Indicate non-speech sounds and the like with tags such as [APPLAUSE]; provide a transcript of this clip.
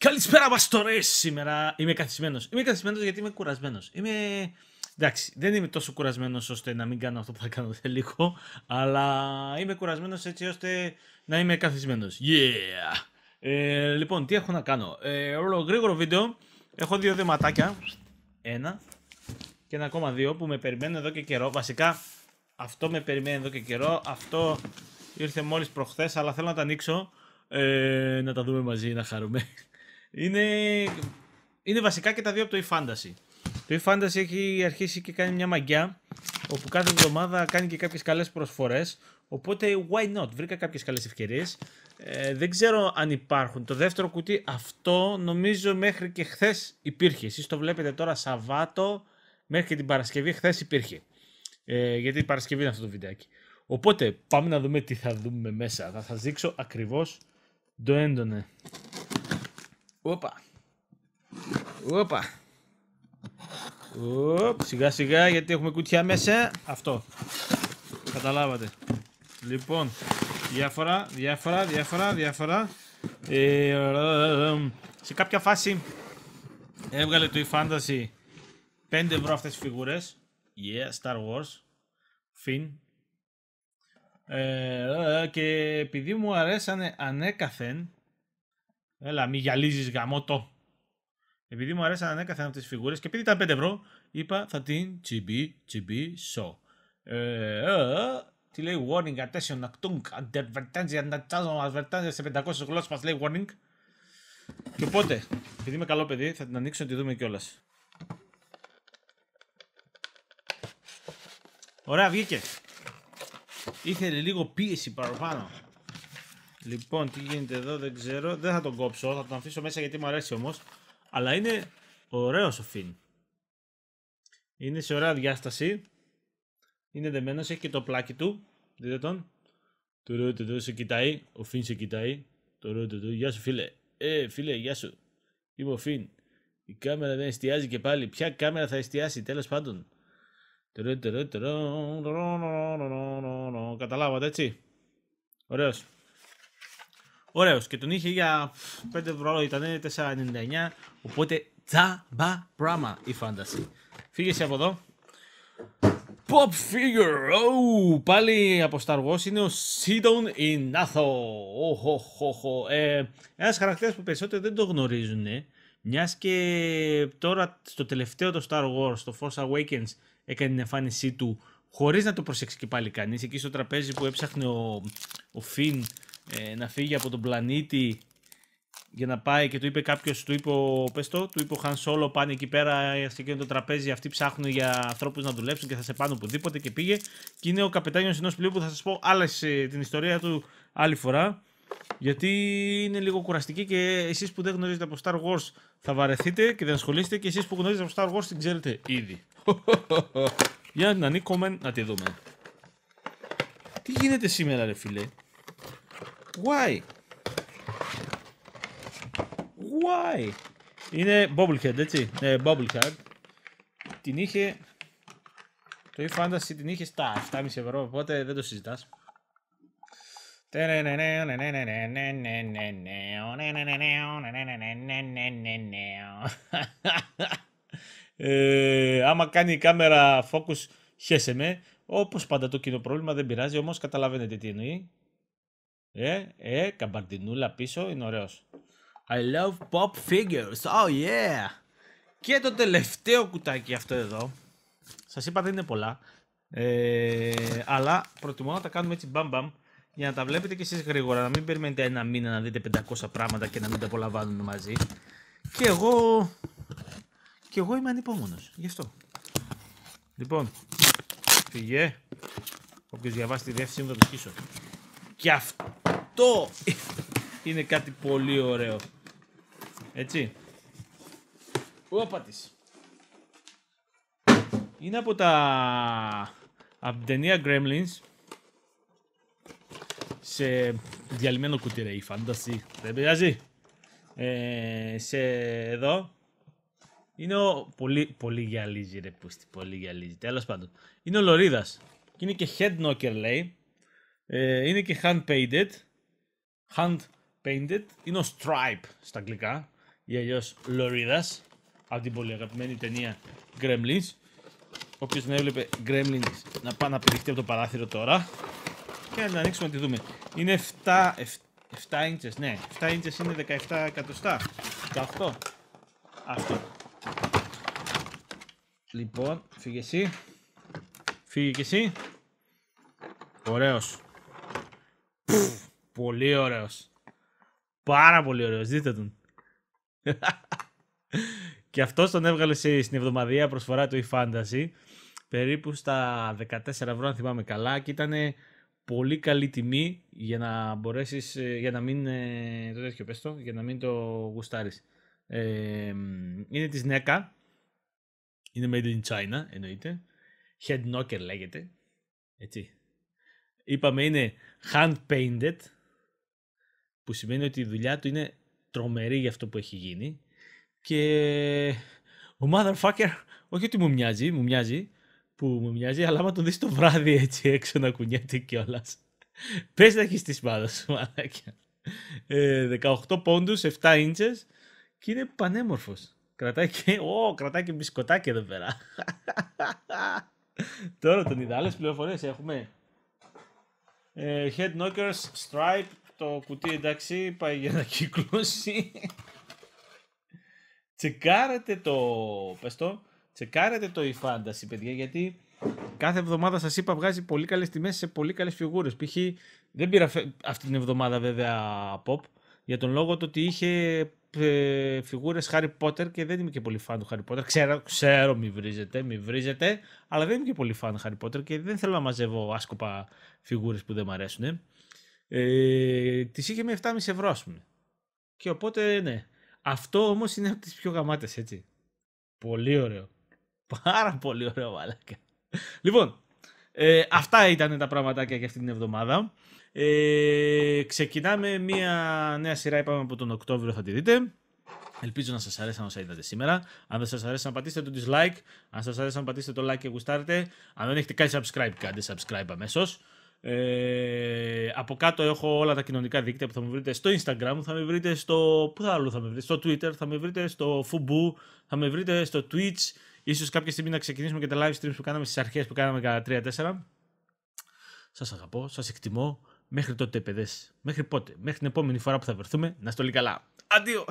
Καλησπέρα παστορές σήμερα είμαι καθισμένος. Είμαι καθισμένος γιατί είμαι κουρασμένος. Είμαι... Εντάξει, δεν είμαι τόσο κουρασμένος ώστε να μην κάνω αυτό που θα κάνω σε λίγο Αλλά είμαι κουρασμένος έτσι ώστε να είμαι καθισμένος. Yeah! Ε, λοιπόν, τι έχω να κάνω ε, όλο γρήγορο βίντεο Έχω δύο δεματάκια Ένα Και ένα ακόμα δύο που με περιμένουν εδώ και καιρό Βασικά αυτό με περιμένει εδώ και καιρό Αυτό ήρθε μόλις προχθές, αλλά θέλω να τα ανοίξω ε, να τα δούμε μαζί, να χαρούμε. Είναι, είναι βασικά και τα δύο από το e-fantasy. Το e-fantasy έχει αρχίσει και κάνει μια μαγιά, όπου κάθε εβδομάδα κάνει και κάποιες καλές προσφορές, οπότε why not, βρήκα κάποιες καλές ευκαιρίες. Ε, δεν ξέρω αν υπάρχουν. Το δεύτερο κουτί αυτό νομίζω μέχρι και χθες υπήρχε. Εσείς το βλέπετε τώρα Σαββάτο μέχρι και την Παρασκευή χθες υπήρχε. Ε, γιατί η Παρασκευή είναι αυτό το βιντεάκι. Οπότε πάμε να δούμε τι θα δούμε μέσα. Θα σας δείξω ακριβώς το έντονε. Όπα. Όπα. Οπ, σιγά σιγά γιατί έχουμε κουτιά μέσα. Αυτό. Καταλάβατε. Λοιπόν, διάφορα, διάφορα, διάφορα, διάφορα. Ε, σε κάποια φάση έβγαλε το η φανταση 5 ευρώ αυτές τις φιγούρες. Yeah, Star Wars. Finn. Ε, και επειδή μου αρέσανε ανέκαθεν Έλα, μη γυαλίζεις γαμότο. Επειδή μου αρέσαν ανέκαθεν αυτέ τις φιγούρες και επειδή ήταν 5 ευρώ, είπα θα την τσιμπή, τσιμπή, σο. Ε, ε, ε, τι λέει warning, attention, ακτούγκ, advertising, advertising, advertensia σε 500 γλώσσες μας λέει warning. Και οπότε, επειδή είμαι καλό παιδί, θα την ανοίξω να τη δούμε κιόλας. Ωραία, βγήκε. Ήθελε λίγο πίεση παραπάνω. Λοιπόν, τι γίνεται εδώ δεν ξέρω. Δεν θα τον κόψω, θα τον αφήσω μέσα γιατί μου αρέσει όμως. Αλλά είναι ωραίος ο Φιν. Είναι σε ωραία διάσταση. Είναι δεμένος, έχει και το πλάκι του. Δείτε τον. Το του σε κοιτάει. Ο Φιν σε κοιτάει. Το ρούτου του. Γεια σου, φίλε. Ε, φίλε, γεια σου. Είμαι ο Φιν. Η κάμερα δεν εστιάζει και πάλι. Ποια κάμερα θα εστιάσει, τέλος πάντων. Καταλάβατε έτσι. Ωραίος. Ωραίος Και τον είχε για 5 ευρώ, ήταν 4,99. Οπότε τζαμπα πράγμα η φάνταση. Φύγεσαι από εδώ. Pop figure, oh, πάλι από Star Wars είναι ο Sidon Inatho. Oh, oh, ε, ένας χαρακτήρας που περισσότερο δεν το γνωρίζουν, ε. μιας και τώρα στο τελευταίο το Star Wars, το Force Awakens, έκανε την εμφάνισή του χωρίς να το προσέξει και πάλι κανείς. Εκεί στο τραπέζι που έψαχνε ο, ο Finn ε, να φύγει από τον πλανήτη για να πάει και του είπε κάποιος, του είπε ο Πεστό, του είπε ο Χαν Σόλο, πάνε εκεί πέρα σε εκείνο το τραπέζι. Αυτοί ψάχνουν για ανθρώπους να δουλέψουν και θα σε πάνε οπουδήποτε. Και πήγε. Και είναι ο καπετάνιος ενός πλοίου που θα σας πω άλλα ε, την ιστορία του άλλη φορά. Γιατί είναι λίγο κουραστική και εσείς που δεν γνωρίζετε από Star Wars θα βαρεθείτε και δεν ασχολείστε και εσείς που γνωρίζετε από Star Wars την ξέρετε ήδη. [LAUGHS] για να ανήκουμε να τη δούμε. Τι γίνεται σήμερα, ρε φίλε. Why? Why? Είναι bubble Bobblehead, έτσι. Ναι, Bobblehead. Την είχε... Το e-Fantasy την είχε στα 7,5 ευρώ, οπότε δεν το συζητάς. άμα κάνει η κάμερα focus, χέσε με. Όπως πάντα το κοινό πρόβλημα δεν πειράζει, όμως καταλαβαίνετε τι εννοεί. Ε, ε, καμπαρτινούλα πίσω, είναι ωραίος. I love pop figures, oh yeah! Και το τελευταίο κουτάκι αυτό εδώ. Σας είπα δεν είναι πολλά. Ε, αλλά προτιμώ να τα κάνουμε έτσι μπαμ μπαμ για να τα βλέπετε κι εσείς γρήγορα, να μην περιμένετε ένα μήνα να δείτε 500 πράγματα και να μην τα απολαμβάνουμε μαζί. Και εγώ... Και εγώ είμαι ανυπόμονος, γι' αυτό. Λοιπόν, φυγε. Όποιος διαβάσει τη διεύθυνση μου θα το σκίσω. Και αυτό είναι κάτι πολύ ωραίο. Έτσι. Όπα της. Είναι από τα... από την ταινία Gremlins. Σε διαλυμένο κουτί ρε, η φάνταση. Δεν πειράζει. Ε, σε εδώ. Είναι ο... Πολύ, πολύ γυαλίζει ρε πούστη, πολύ γυαλίζει. Τέλος πάντων. Είναι ο Λωρίδας. Και είναι και head knocker λέει. Ε, είναι και hand painted. Hand painted. Είναι ο Stripe στα αγγλικά ή αλλιώς Λωρίδας από την πολύ αγαπημένη ταινία Gremlins. Όποιος δεν έβλεπε Gremlins να πάει να από το παράθυρο τώρα και να την ανοίξουμε να τη δούμε. Είναι 7, 7 inches, ναι, 7 inches είναι 17 εκατοστά. αυτό. Αυτό. Λοιπόν, φύγε εσύ. Φύγε και εσύ. Ωραίος. Πολύ ωραίος. Πάρα πολύ ωραίος. Δείτε τον. [LAUGHS] και αυτός τον έβγαλε στην εβδομαδία προσφορά του eFantasy περίπου στα 14 ευρώ αν θυμάμαι καλά και ήταν πολύ καλή τιμή για να μπορέσεις, ε, για να μην ε, το τέτοιο το, για να μην το γουστάρεις. Ε, είναι της NECA, είναι made in China εννοείται, head knocker λέγεται, έτσι, είπαμε είναι hand painted που σημαίνει ότι η δουλειά του είναι τρομερή για αυτό που έχει γίνει και ο motherfucker όχι ότι μου μοιάζει, μου μοιάζει που μου μοιάζει, αλλά άμα τον δεις το βράδυ έτσι έξω να κουνιέται κιόλας. [LAUGHS] Πες να έχεις τη σπάδα σου, μαλάκια. 18 ε, πόντους, 7 ίντσες και είναι πανέμορφος. Κρατάει και, ο, κρατάει και μπισκοτάκι εδώ πέρα. [LAUGHS] Τώρα τον είδα. Άλλες πληροφορίες έχουμε ε, head knockers, stripe, το κουτί εντάξει πάει για να κύκλωσει. τσεκάρετε το, πες το, τσεκάρετε το η fantasy παιδιά γιατί κάθε εβδομάδα σας είπα βγάζει πολύ καλές τιμές σε πολύ καλές φιγούρες. Π.χ. δεν πήρα αυτή την εβδομάδα βέβαια pop, για τον λόγο του ότι είχε φιγούρε φιγούρες Harry Potter και δεν είμαι και πολύ φαν του Harry Potter. Ξέρω, ξέρω, μη βρίζετε, μη βρίζετε, αλλά δεν είμαι και πολύ φαν του Harry Potter και δεν θέλω να μαζεύω άσκοπα φιγούρες που δεν μου αρέσουν. Ε. ε. τις είχε με 7,5 ευρώ, ας πούμε. Και οπότε, ναι. Αυτό όμως είναι από τις πιο γαμάτες, έτσι. Πολύ ωραίο. Πάρα πολύ ωραίο, βάλακα. Λοιπόν, ε, αυτά ήταν τα πραγματάκια για αυτή την εβδομάδα. Ε, ξεκινάμε μια νέα σειρά, είπαμε από τον Οκτώβριο θα τη δείτε. Ελπίζω να σας αρέσει όσα είδατε σήμερα. Αν δεν σας να πατήσετε το dislike. Αν σας να πατήσετε το like και γουστάρετε. Αν δεν έχετε κάνει subscribe, κάντε subscribe αμέσως. Ε, από κάτω έχω όλα τα κοινωνικά δίκτυα που θα με βρείτε στο Instagram, θα με βρείτε στο. Πού θα άλλο θα με βρείτε, στο Twitter, θα με βρείτε στο Fubu, θα με βρείτε στο Twitch. Ίσως κάποια στιγμή να ξεκινήσουμε και τα live streams που κάναμε στις αρχές που κάναμε κατά 3-4. Σας αγαπώ, σας εκτιμώ. Μέχρι τότε, παιδές, Μέχρι πότε. Μέχρι την επόμενη φορά που θα βρεθούμε. Να είστε καλά. Αντίο!